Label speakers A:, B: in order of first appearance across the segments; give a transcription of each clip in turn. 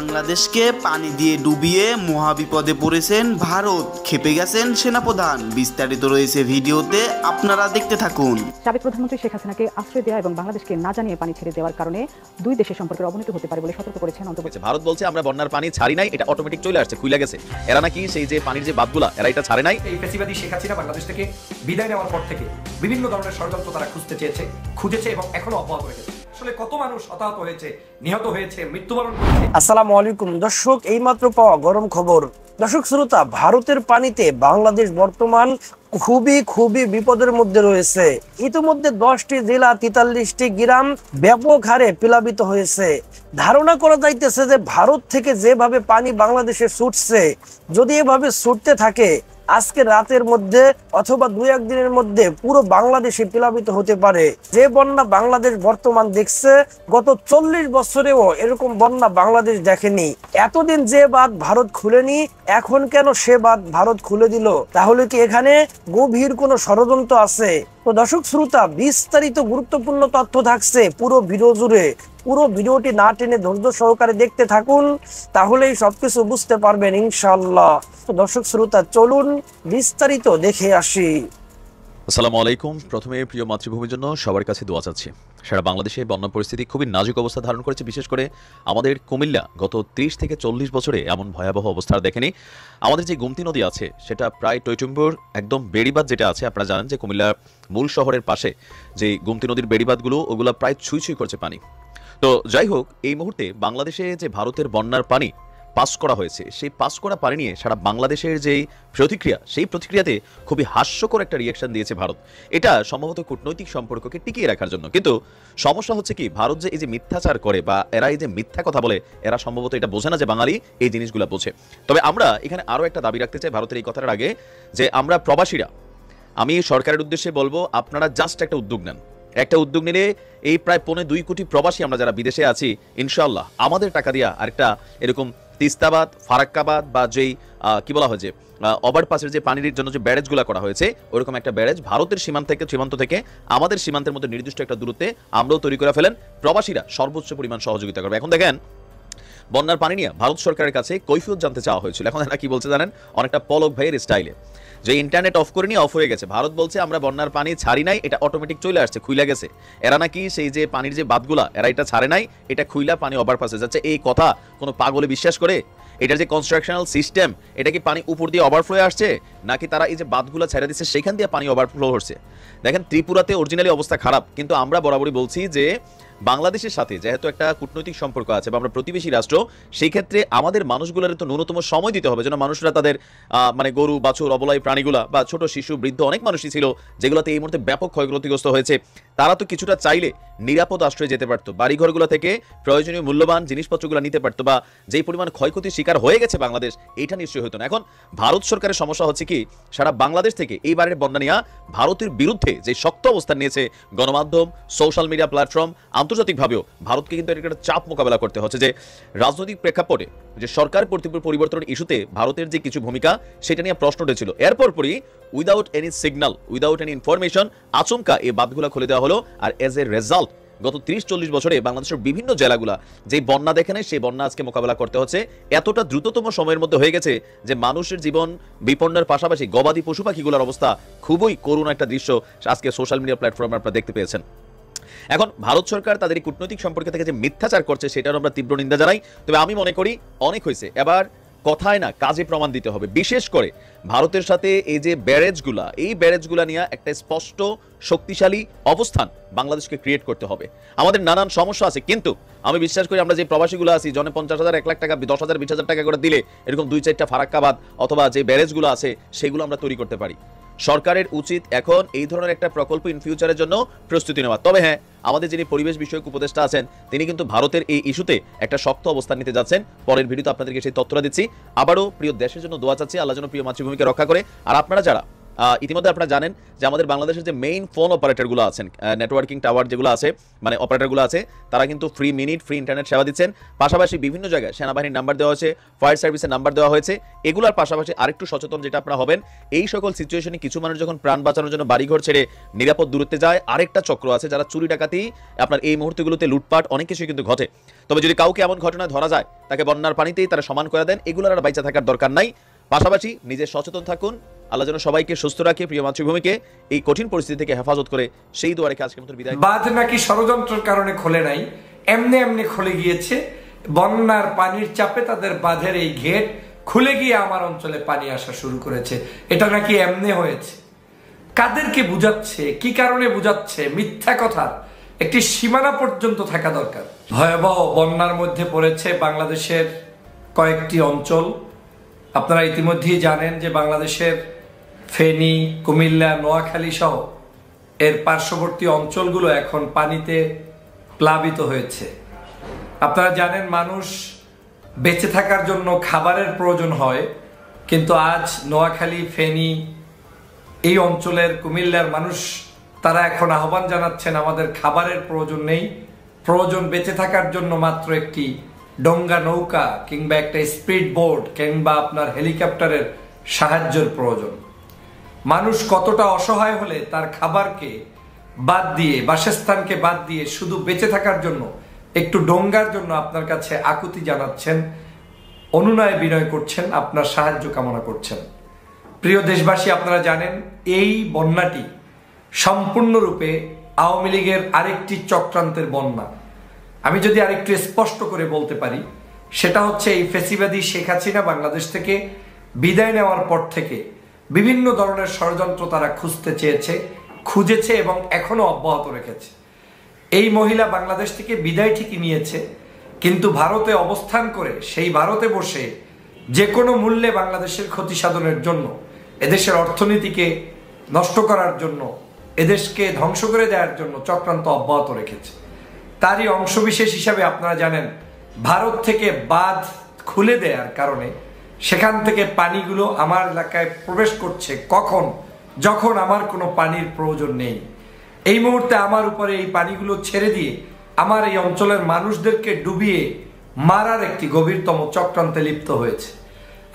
A: বাংলাদেশকে পানি দিয়ে ডুবিয়ে মহাবিপদে পড়েছেন ভারত খেপে গেছেন সেনাপ্রধান বিস্তারিত রয়েছে ভিডিওতে আপনারা দেখতে থাকুন সাবেক প্রধানমন্ত্রী শেখ হাসিনাকে আশ্রয় দেওয়া এবং বাংলাদেশকে না জানিয়ে পানি ছেড়ে দেওয়ার কারণে দুই দেশের সম্পর্কের অবনতি হতে পারে বলে সতর্ক করেছেন অন্তর্বর্তী ভারত বলছে আমরা বন্যার পানি ছাড়ি নাই এটা অটোমেটিক চলে আসছে খুইলা গেছে এরা নাকি সেই যে পানির যে বাদগুলা এরা এটা ছাড়ে নাই এই ফেসিবাদী
B: শেখ হাসিনা বাংলাদেশ থেকে বিদায় নেওয়ার পর থেকে বিভিন্ন ধরনের ষড়যন্ত্র তারা খুঁজতে চেয়েছে খুঁজেছে এবং এখনো অপয়া করে গেছে আসলে কত মানুষ হতাহত হয়েছে নিহত হয়েছে মৃত্যুবরণ করেছে
C: আসসালামু আলাইকুম দর্শক এইমাত্র পাওয়া গরম খবর দর্শক শ্রোতা ভারতের পানিতে বাংলাদেশ বর্তমান খুবই খুবই বিপদের মধ্যে রয়েছে ইতিমধ্যে দশটি জেলা তেতাল্লিশটি গ্রাম ব্যাপক হারে প্লাবিত হয়েছে ধারণা করা যাইতেছে যে ভারত থেকে যেভাবে পানি বাংলাদেশে ছুটছে যদি এভাবে ছুটতে থাকে আজকে রাতের মধ্যে অথবা দু একদিনের মধ্যে পুরো বাংলাদেশে প্লাবিত হতে পারে যে বন্যা বাংলাদেশ বর্তমান দেখছে গত চল্লিশ বছরেও এরকম বন্যা বাংলাদেশ দেখেনি এতদিন যে বাদ ভারত খুলেনি এখন কেন সে বাদ ভারত খুলে দিল তাহলে কি এখানে গভীর কোনো ষড়যন্ত্র আছে তো দর্শক শ্রোতা বিস্তারিত গুরুত্বপূর্ণ তথ্য থাকছে পুরো ভিডিও জুড়ে পুরো ভিডিওটি না টেনে ধৈর্য সহকারে দেখতে থাকুন তাহলেই সবকিছু বুঝতে পারবেন ইনশাল্লাহ তো দর্শক শ্রোতা চলুন বিস্তারিত
A: দেখে আসি আসসালামু আলাইকুম প্রথমে প্রিয় মাতৃভূমির জন্য সবার কাছে দোয়া চাচ্ছি সারা বাংলাদেশে বন্যা পরিস্থিতি খুবই নাজুক অবস্থা ধারণ করেছে বিশেষ করে আমাদের কুমিল্লা গত ৩০ থেকে চল্লিশ বছরে এমন ভয়াবহ অবস্থা দেখেনি আমাদের যে গুমতি নদী আছে সেটা প্রায় টৈটুম্বুর একদম বেড়িবাদ যেটা আছে আপনারা জানেন যে কুমিল্লার মূল শহরের পাশে যে গুমতি নদীর বেড়িবাদগুলো ওগুলো প্রায় ছুঁই ছুঁই করছে পানি তো যাই হোক এই মুহূর্তে বাংলাদেশে যে ভারতের বন্যার পানি পাস করা হয়েছে সেই পাস করা পারে নিয়ে সারা বাংলাদেশের যেই প্রতিক্রিয়া সেই প্রতিক্রিয়াতে খুবই হাস্যকর একটা রিয়াকশন দিয়েছে ভারত এটা সম্ভবত কূটনৈতিক সম্পর্ককে টিকিয়ে রাখার জন্য কিন্তু সমস্যা হচ্ছে কি ভারত যে এই যে মিথ্যাচার করে বা এরা এই যে মিথ্যা কথা বলে এরা সম্ভবত এটা বোঝে না যে বাঙালি এই জিনিসগুলো বোঝে তবে আমরা এখানে আরও একটা দাবি রাখতে চাই ভারতের এই কথাটার আগে যে আমরা প্রবাসীরা আমি সরকারের উদ্দেশ্যে বলবো আপনারা জাস্ট একটা উদ্যোগ নেন একটা উদ্যোগ নিলে এই প্রায় পৌনে দুই কোটি প্রবাসী আমরা যারা বিদেশে আছি ইনশাল্লাহ আমাদের টাকা দিয়া আরেকটা এরকম তিস্তাবাদ ফারাক্কাবাদ বা যেই কি বলা হয় যে ওভারপাসের যে পানির জন্য যে ব্যারেজগুলো করা হয়েছে ওরকম একটা ব্যারেজ ভারতের সীমান্ত থেকে সীমান্ত থেকে আমাদের সীমান্তের মধ্যে নির্দিষ্ট একটা দূরত্বে আমরাও তৈরি করে ফেলেন প্রবাসীরা সর্বোচ্চ পরিমাণ সহযোগিতা করবে এখন দেখেন বন্যার পানি নিয়ে ভারত সরকারের কাছে কৈফিয়ত জানতে চাওয়া হয়েছিল এখন এরা কি বলছে জানেন অনেকটা পলক ভাইয়ের স্টাইলে যে ইন্টারনেট অফ করে নিয়ে অফ হয়ে গেছে ভারত বলছে আমরা বন্যার পানি ছাড়ি নাই এটা অটোমেটিক চলে আসছে খুইলা গেছে এরা নাকি সেই যে পানির যে বাদগুলা এরা এটা ছাড়ে নাই এটা খুইলা পানি ওভারপাসে যাচ্ছে এই কথা কোনো পাগলে বিশ্বাস করে এটার যে কনস্ট্রাকশনাল সিস্টেম এটা কি পানি উপর দিয়ে ওভারফ্লো আসছে নাকি তারা এই যে বাদগুলো ছেড়ে দিচ্ছে সেখান দিয়ে পানি ওভারফ্লো হচ্ছে দেখেন ত্রিপুরাতে অরিজিনালি অবস্থা খারাপ কিন্তু আমরা বরাবরই বলছি যে বাংলাদেশের সাথে যেহেতু একটা কূটনৈতিক সম্পর্ক আছে বা আমরা প্রতিবেশী রাষ্ট্র সেই ক্ষেত্রে আমাদের মানুষগুলোর তো ন্যূনতম সময় দিতে হবে যেন মানুষরা তাদের মানে গরু বাছুর অবলয় প্রাণীগুলা বা ছোট শিশু বৃদ্ধ অনেক মানুষই ছিল যেগুলোতে এই মুহূর্তে ব্যাপক ক্ষয়ক্ষতিগ্রস্ত হয়েছে তারা তো কিছুটা চাইলে নিরাপদ আশ্রয়ে যেতে পারতো বাড়িঘরগুলো থেকে প্রয়োজনীয় মূল্যবান জিনিসপত্রগুলো নিতে পারতো বা যেই পরিমাণ ক্ষয়ক্ষতির শিকার হয়ে গেছে বাংলাদেশ এটা নিশ্চয়ই হতো না এখন ভারত সরকারের সমস্যা হচ্ছে কি সারা বাংলাদেশ থেকে এইবারের বন্যা নিয়ে ভারতের বিরুদ্ধে যে শক্ত অবস্থান নিয়েছে গণমাধ্যম সোশ্যাল মিডিয়া প্ল্যাটফর্ম আন্তর্জাতিকভাবেও ভারতকে কিন্তু এটা একটা চাপ মোকাবেলা করতে হচ্ছে যে রাজনৈতিক প্রেক্ষাপটে যে সরকার পরিবর্তন ইস্যুতে ভারতের যে কিছু ভূমিকা সেটা নিয়ে প্রশ্ন উঠেছিল এরপর পরই without any signal without any information আচমকা এই বাদগুলো খুলে দেওয়া হলো হলো আর এজ এ রেজাল্ট গত ত্রিশ চল্লিশ বছরে বাংলাদেশের বিভিন্ন জেলাগুলা যে বন্যা দেখে নেয় সেই বন্যা আজকে মোকাবেলা করতে হচ্ছে এতটা দ্রুততম সময়ের মধ্যে হয়ে গেছে যে মানুষের জীবন বিপন্নের পাশাপাশি গবাদি পশু পাখিগুলোর অবস্থা খুবই করুণ একটা দৃশ্য আজকে সোশ্যাল মিডিয়া প্ল্যাটফর্মে আপনারা দেখতে পেয়েছেন এখন ভারত সরকার তাদের কূটনৈতিক সম্পর্কে থেকে যে মিথ্যাচার করছে সেটার আমরা তীব্র নিন্দা জানাই তবে আমি মনে করি অনেক হয়েছে এবার কথায় না কাজে প্রমাণ দিতে হবে বিশেষ করে ভারতের সাথে এই যে ব্যারেজগুলা এই ব্যারেজগুলা নিয়ে একটা স্পষ্ট শক্তিশালী অবস্থান বাংলাদেশকে ক্রিয়েট করতে হবে আমাদের নানান সমস্যা আছে কিন্তু আমি বিশ্বাস করি আমরা যে প্রবাসীগুলো আছি জনে পঞ্চাশ হাজার এক লাখ টাকা দশ হাজার বিশ হাজার টাকা করে দিলে এরকম দুই চারটা ফারাক্কাবাদ অথবা যে ব্যারেজগুলো আছে সেগুলো আমরা তৈরি করতে পারি সরকারের উচিত এখন এই ধরনের একটা প্রকল্প ইন ফিউচারের জন্য প্রস্তুতি নেওয়া তবে হ্যাঁ আমাদের যিনি পরিবেশ বিষয়ক উপদেষ্টা আছেন তিনি কিন্তু ভারতের এই ইস্যুতে একটা শক্ত অবস্থান নিতে যাচ্ছেন পরের ভিডিওতে আপনাদেরকে সেই তথ্যটা দিচ্ছি আবারও প্রিয় দেশের জন্য দোয়া চাচ্ছি আল্লাহ যেন প্রিয় মাতৃভূমিকে রক্ষা করে আর আপনারা যারা ইতিমধ্যে আপনারা জানেন যে আমাদের বাংলাদেশের যে মেইন ফোন অপারেটরগুলো আছেন নেটওয়ার্কিং টাওয়ার যেগুলো আছে মানে অপারেটরগুলো আছে তারা কিন্তু ফ্রি মিনিট ফ্রি ইন্টারনেট সেবা দিচ্ছেন পাশাপাশি বিভিন্ন জায়গায় সেনাবাহিনীর নাম্বার দেওয়া হয়েছে ফায়ার সার্ভিসের নাম্বার দেওয়া হয়েছে এগুলোর পাশাপাশি আরেকটু সচেতন যেটা আপনারা হবেন এই সকল সিচুয়েশনে কিছু মানুষ যখন প্রাণ বাঁচানোর জন্য বাড়িঘর ছেড়ে নিরাপদ দূরত্বে যায় আরেকটা চক্র আছে যারা চুরি ডাকাতি আপনার এই মুহূর্তগুলোতে লুটপাট অনেক কিছুই কিন্তু ঘটে তবে যদি কাউকে এমন ঘটনা ধরা যায় তাকে বন্যার পানিতেই তারা সমান করে দেন এগুলোর আর বাইচা থাকার দরকার নাই পাশাপাশি নিজে সচেতন থাকুন আল্লাহ যেন সবাইকে সুস্থ রাখে প্রিয় মাতৃভূমিকে এই কঠিন পরিস্থিতি থেকে হেফাজত করে সেই দুয়ারে আজকের মতো বিদায় বাদ নাকি
B: ষড়যন্ত্রের কারণে খোলে নাই এমনি এমনি খুলে গিয়েছে বন্যার পানির চাপে তাদের বাঁধের এই ঘেট খুলে গিয়ে আমার অঞ্চলে পানি আসা শুরু করেছে এটা নাকি এমনি হয়েছে কাদেরকে বুঝাচ্ছে কি কারণে বুঝাচ্ছে মিথ্যা কথা একটি সীমানা পর্যন্ত থাকা দরকার ভয়াবহ বন্যার মধ্যে পড়েছে বাংলাদেশের কয়েকটি অঞ্চল আপনারা ইতিমধ্যেই জানেন যে বাংলাদেশের ফেনী কুমিল্লা নোয়াখালী সহ এর পার্শ্ববর্তী অঞ্চলগুলো এখন পানিতে প্লাবিত হয়েছে আপনারা জানেন মানুষ বেঁচে থাকার জন্য খাবারের প্রয়োজন হয় কিন্তু আজ নোয়াখালী ফেনী এই অঞ্চলের কুমিল্লার মানুষ তারা এখন আহ্বান জানাচ্ছেন আমাদের খাবারের প্রয়োজন নেই প্রয়োজন বেঁচে থাকার জন্য মাত্র একটি ডঙ্গা নৌকা কিংবা একটা স্পিড বোট কিংবা আপনার হেলিকপ্টারের সাহায্যের প্রয়োজন মানুষ কতটা অসহায় হলে তার খাবারকে বাদ দিয়ে বাসস্থানকে বাদ দিয়ে শুধু বেঁচে থাকার জন্য একটু ডোঙ্গার জন্য আপনার কাছে আকুতি জানাচ্ছেন অনুনয় বিনয় করছেন আপনার সাহায্য কামনা করছেন প্রিয় দেশবাসী আপনারা জানেন এই বন্যাটি সম্পূর্ণরূপে আওয়ামী লীগের আরেকটি চক্রান্তের বন্যা আমি যদি আরেকটু স্পষ্ট করে বলতে পারি সেটা হচ্ছে এই ফেসিবাদী শেখ হাসিনা বাংলাদেশ থেকে বিদায় নেওয়ার পর থেকে বিভিন্ন ধরনের ষড়যন্ত্র তারা খুঁজতে চেয়েছে খুঁজেছে এবং এখনও অব্যাহত রেখেছে এই মহিলা বাংলাদেশ থেকে বিদায় ঠিকই নিয়েছে কিন্তু ভারতে অবস্থান করে সেই ভারতে বসে যে কোনো মূল্যে বাংলাদেশের ক্ষতি সাধনের জন্য এদেশের অর্থনীতিকে নষ্ট করার জন্য এদেশকে ধ্বংস করে দেওয়ার জন্য চক্রান্ত অব্যাহত রেখেছে তারই অংশবিশেষ হিসাবে আপনারা জানেন ভারত থেকে বাদ খুলে দেওয়ার কারণে সেখান থেকে পানিগুলো আমার এলাকায় প্রবেশ করছে কখন যখন আমার কোনো পানির প্রয়োজন নেই এই মুহূর্তে আমার উপরে এই পানিগুলো ছেড়ে দিয়ে আমার এই অঞ্চলের মানুষদেরকে ডুবিয়ে মারার একটি গভীরতম চক্রান্তে লিপ্ত হয়েছে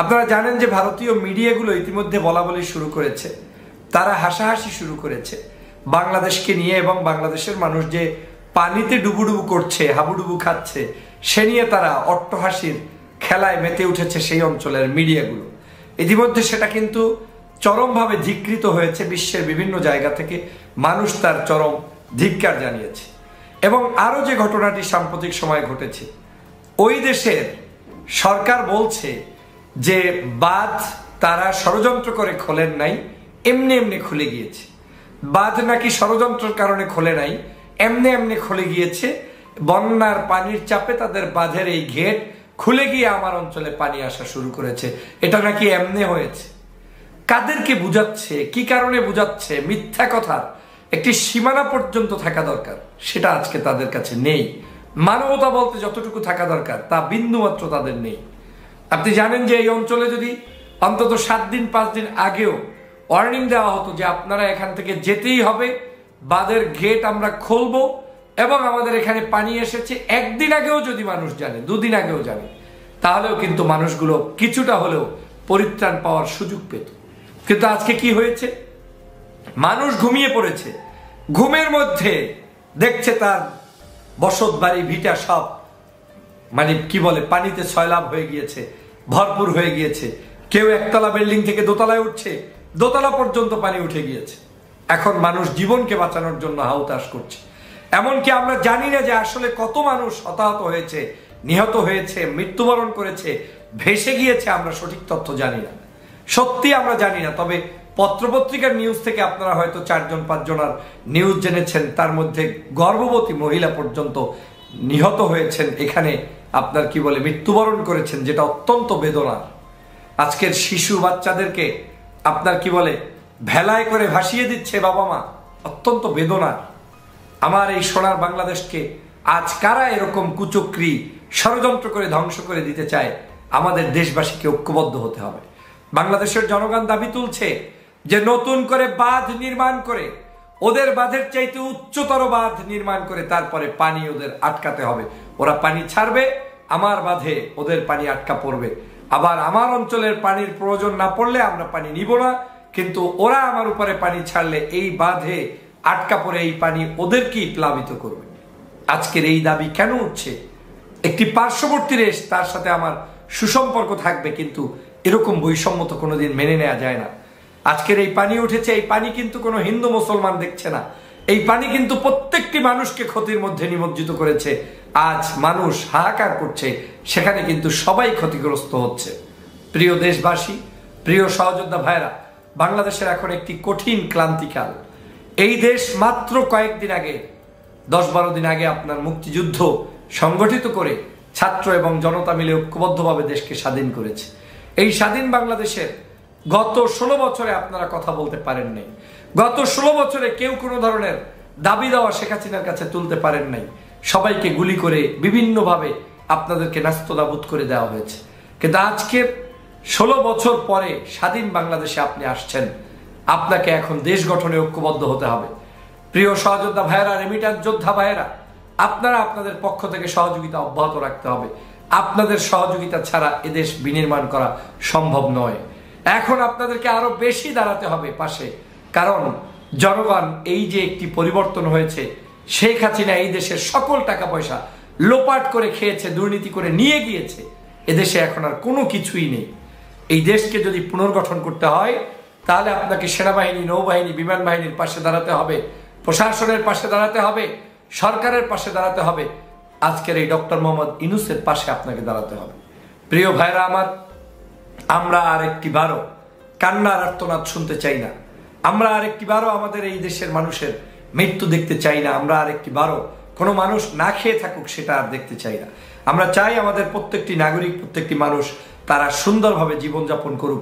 B: আপনারা জানেন যে ভারতীয় মিডিয়াগুলো ইতিমধ্যে বলা বলি শুরু করেছে তারা হাসাহাসি শুরু করেছে বাংলাদেশকে নিয়ে এবং বাংলাদেশের মানুষ যে পানিতে ডুবুডুবু করছে হাবুডুবু খাচ্ছে সে নিয়ে তারা অট্টহাসির খেলায় মেতে উঠেছে সেই অঞ্চলের মিডিয়াগুলো ইতিমধ্যে সেটা কিন্তু চরমভাবে ধিকৃত হয়েছে বিশ্বের বিভিন্ন জায়গা থেকে মানুষ তার চরম ধিক্কার জানিয়েছে এবং আরও যে ঘটনাটি সাম্প্রতিক সময়ে ঘটেছে ওই দেশের সরকার বলছে যে বাঁধ তারা ষড়যন্ত্র করে খোলেন নাই এমনি এমনি খুলে গিয়েছে বাঁধ নাকি ষড়যন্ত্রের কারণে খোলে নাই এমনি এমনি খুলে গিয়েছে বন্যার পানির চাপে তাদের বাঁধের এই ঘেট খুলে গিয়ে আমার অঞ্চলে পানি আসা শুরু করেছে এটা নাকি এমনি হয়েছে কাদেরকে বুঝাচ্ছে কি কারণে বুঝাচ্ছে মিথ্যা কথা একটি সীমানা পর্যন্ত থাকা দরকার সেটা আজকে তাদের কাছে নেই মানবতা বলতে যতটুকু থাকা দরকার তা বিন্দুমাত্র তাদের নেই আপনি জানেন যে এই অঞ্চলে যদি অন্তত সাত দিন পাঁচ দিন আগেও ওয়ার্নিং দেওয়া হতো যে আপনারা এখান থেকে যেতেই হবে বাদের গেট আমরা খুলবো এবং আমাদের এখানে পানি এসেছে একদিন আগেও যদি মানুষ জানে দুদিন আগেও জানে তাহলেও কিন্তু মানুষগুলো কিছুটা হলেও পরিত্রাণ পাওয়ার সুযোগ পেত কিন্তু আজকে কি হয়েছে মানুষ ঘুমিয়ে পড়েছে ঘুমের মধ্যে দেখছে তার বসত বাড়ি ভিটা সব মানে কি বলে পানিতে ছয়লাভ হয়ে গিয়েছে ভরপুর হয়ে গিয়েছে কেউ একতলা বিল্ডিং থেকে দোতলায় উঠছে দোতলা পর্যন্ত পানি উঠে গিয়েছে এখন মানুষ জীবনকে বাঁচানোর জন্য হাউতাস করছে এমনকি আমরা জানি না যে আসলে কত মানুষ হতাহত হয়েছে নিহত হয়েছে মৃত্যুবরণ করেছে ভেসে গিয়েছে আমরা সঠিক তথ্য জানি না সত্যি আমরা জানি না তবে পত্রপত্রিকার নিউজ থেকে আপনারা হয়তো চারজন পাঁচজনার নিউজ জেনেছেন তার মধ্যে গর্ভবতী মহিলা পর্যন্ত নিহত হয়েছেন এখানে আপনার কি বলে মৃত্যুবরণ করেছেন যেটা অত্যন্ত বেদনা আজকের শিশু বাচ্চাদেরকে আপনার কি বলে ভেলায় করে ভাসিয়ে দিচ্ছে বাবা মা অত্যন্ত বেদনা আমার এই সোনার বাংলাদেশকে আজ কারা এরকম কুচক্রি ষড়যন্ত্র করে ধ্বংস করে দিতে চায় আমাদের দেশবাসীকে ঐক্যবদ্ধ হতে হবে বাংলাদেশের জনগণ দাবি তুলছে যে নতুন করে বাঁধ নির্মাণ করে ওদের বাঁধের চাইতে উচ্চতর বাঁধ নির্মাণ করে তারপরে পানি ওদের আটকাতে হবে ওরা পানি ছাড়বে আমার বাঁধে ওদের পানি আটকা পড়বে আবার আমার অঞ্চলের পানির প্রয়োজন না পড়লে আমরা পানি নিব না কিন্তু ওরা আমার উপরে পানি ছাড়লে এই বাঁধে আটকা পড়ে এই পানি ওদেরকেই প্লাবিত করবে আজকের এই দাবি কেন উঠছে একটি পার্শ্ববর্তী রেশ তার সাথে আমার সুসম্পর্ক থাকবে কিন্তু এরকম বৈষম্য তো কোনোদিন মেনে নেওয়া যায় না আজকের এই পানি উঠেছে এই পানি কিন্তু কোনো হিন্দু মুসলমান দেখছে না এই পানি কিন্তু প্রত্যেকটি মানুষকে ক্ষতির মধ্যে নিমজ্জিত করেছে আজ মানুষ হাহাকার করছে সেখানে কিন্তু সবাই ক্ষতিগ্রস্ত হচ্ছে প্রিয় দেশবাসী প্রিয় সহযোদ্ধা ভাইরা বাংলাদেশের এখন একটি কঠিন ক্লান্তিকাল এই দেশ মাত্র কয়েকদিন আগে দশ বারো দিন আগে আপনার মুক্তিযুদ্ধ সংগঠিত করে ছাত্র এবং জনতা মিলে ঐক্যবদ্ধভাবে দেশকে স্বাধীন করেছে এই স্বাধীন বাংলাদেশের গত ষোলো বছরে আপনারা কথা বলতে পারেন নাই গত ষোলো বছরে কেউ কোনো ধরনের দাবি দেওয়া শেখ হাসিনার কাছে তুলতে পারেন নাই সবাইকে গুলি করে বিভিন্নভাবে আপনাদেরকে নাস্তদাবুত করে দেওয়া হয়েছে কিন্তু আজকে ষোলো বছর পরে স্বাধীন বাংলাদেশে আপনি আসছেন আপনাকে এখন দেশ গঠনে ঐক্যবদ্ধ হতে হবে প্রিয় সহযোদ্ধা ভাইয়েরা রেমিটার যোদ্ধা ভাইয়েরা আপনারা আপনাদের পক্ষ থেকে সহযোগিতা অব্যাহত রাখতে হবে আপনাদের সহযোগিতা ছাড়া এদেশ বিনির্মাণ করা সম্ভব নয় এখন আপনাদেরকে আরো বেশি দাঁড়াতে হবে পাশে কারণ জনগণ এই যে একটি পরিবর্তন হয়েছে শেখ হাসিনা এই দেশের সকল টাকা পয়সা লোপাট করে খেয়েছে দুর্নীতি করে নিয়ে গিয়েছে এদেশে এখন আর কোনো কিছুই নেই এই দেশকে যদি পুনর্গঠন করতে হয় তাহলে আপনাকে সেনাবাহিনী নৌবাহিনী বিমান বাহিনীর পাশে দাঁড়াতে হবে প্রশাসনের পাশে দাঁড়াতে হবে সরকারের পাশে দাঁড়াতে হবে আজকের এই ডক্টর মোহাম্মদ ইনুসের পাশে আপনাকে দাঁড়াতে হবে প্রিয় ভাইরা আমার আমরা আর একটি বারো কান্নার আর্তনাদ শুনতে চাই না আমরা আর একটি বারো আমাদের এই দেশের মানুষের মৃত্যু দেখতে চাই না আমরা আর একটি বারো কোনো মানুষ না খেয়ে থাকুক সেটা আর দেখতে চাই না আমরা চাই আমাদের প্রত্যেকটি নাগরিক প্রত্যেকটি মানুষ তারা সুন্দরভাবে জীবনযাপন করুক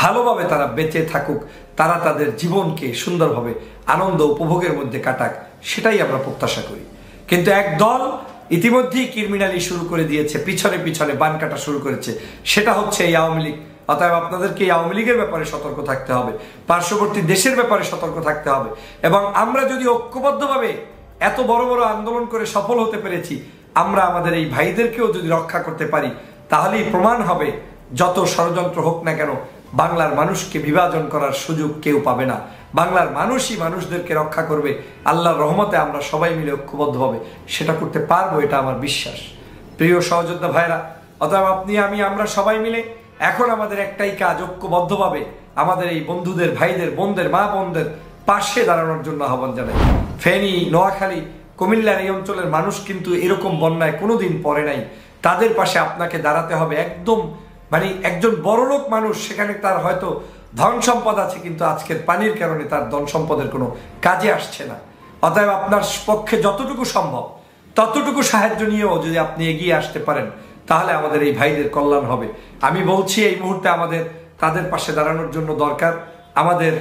B: ভালোভাবে তারা বেঁচে থাকুক তারা তাদের জীবনকে সুন্দরভাবে আনন্দ উপভোগের মধ্যে কাটাক সেটাই আমরা প্রত্যাশা করি কিন্তু এক দল ইতিমধ্যেই ক্রিমিনালি শুরু করে দিয়েছে পিছনে পিছনে বান কাটা শুরু করেছে সেটা হচ্ছে এই আওয়ামী লীগ অতএব আপনাদেরকে এই আওয়ামী লীগের ব্যাপারে সতর্ক থাকতে হবে পার্শ্ববর্তী দেশের ব্যাপারে সতর্ক থাকতে হবে এবং আমরা যদি ঐক্যবদ্ধভাবে এত বড় বড় আন্দোলন করে সফল হতে পেরেছি আমরা আমাদের এই ভাইদেরকেও যদি রক্ষা করতে পারি তাহলেই প্রমাণ হবে যত ষড়যন্ত্র হোক না কেন বাংলার মানুষকে বিভাজন করার সুযোগ কেউ পাবে না বাংলার মানুষই মানুষদেরকে রক্ষা করবে আল্লাহর রহমতে আমরা সবাই মিলে ঐক্যবদ্ধভাবে সেটা করতে পারবো এটা আমার বিশ্বাস প্রিয় সহযোদ্ধা ভাইরা অতএব আপনি আমি আমরা সবাই মিলে এখন আমাদের একটাই কাজ ঐক্যবদ্ধভাবে আমাদের এই বন্ধুদের ভাইদের বোনদের মা বোনদের পাশে দাঁড়ানোর জন্য আহ্বান জানাই ফেনী নোয়াখালী কুমিল্লার এই অঞ্চলের মানুষ কিন্তু এরকম বন্যায় কোনোদিন পড়ে নাই তাদের পাশে আপনাকে দাঁড়াতে হবে একদম মানে একজন বড়লোক মানুষ সেখানে তার হয়তো ধন সম্পদ আছে কিন্তু আজকের পানির কারণে তার ধন সম্পদের কোনো কাজে আসছে না অতএব আপনার পক্ষে যতটুকু সম্ভব ততটুকু সাহায্য নিয়েও যদি আপনি এগিয়ে আসতে পারেন তাহলে আমাদের এই ভাইদের কল্যাণ হবে আমি বলছি এই মুহূর্তে আমাদের তাদের পাশে দাঁড়ানোর জন্য দরকার আমাদের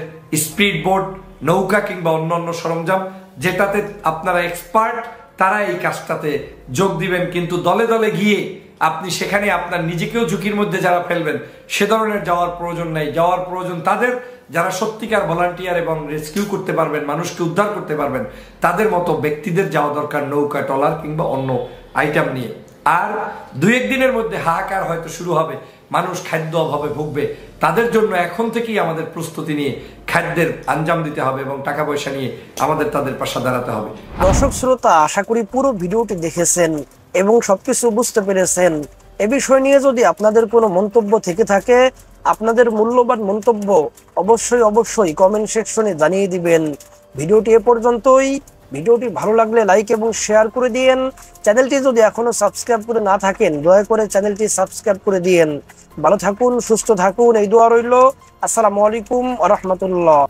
B: স্পিড বোট নৌকা কিংবা অন্য অন্য সরঞ্জাম যেটাতে আপনারা এক্সপার্ট তারা এই কাজটাতে যোগ দিবেন কিন্তু দলে দলে গিয়ে আপনি সেখানে আপনার নিজেকেও ঝুঁকির মধ্যে যারা ফেলবেন সে ধরনের যাওয়ার প্রয়োজন নাই যাওয়ার প্রয়োজন তাদের যারা সত্যিকার ভলান্টিয়ার এবং রেস্কিউ করতে পারবেন মানুষকে উদ্ধার করতে পারবেন তাদের মতো ব্যক্তিদের যাওয়া দরকার নৌকা টলার কিংবা অন্য আইটেম নিয়ে আর দু একদিনের মধ্যে হাহাকার হয়তো শুরু হবে মানুষ খাদ্য অভাবে ভুগবে তাদের জন্য এখন থেকেই আমাদের প্রস্তুতি নিয়ে খাদ্যের আঞ্জাম দিতে হবে এবং টাকা পয়সা নিয়ে আমাদের তাদের পাশে দাঁড়াতে হবে
C: দর্শক শ্রোতা আশা করি পুরো ভিডিওটি দেখেছেন এবং সবকিছু বুঝতে পেরেছেন এ বিষয় নিয়ে যদি আপনাদের কোনো মন্তব্য থেকে থাকে আপনাদের মূল্যবান মন্তব্য অবশ্যই অবশ্যই কমেন্ট সেকশনে জানিয়ে দিবেন ভিডিওটি এ পর্যন্তই ভিডিওটি ভালো লাগলে লাইক এবং শেয়ার করে দিয়েন চ্যানেলটি যদি এখনও সাবস্ক্রাইব করে না থাকেন দয়া করে চ্যানেলটি সাবস্ক্রাইব করে দিয়েন ভালো থাকুন সুস্থ থাকুন এই দোয়া রইল আসসালামু আলাইকুম আ রহমতুল্লাহ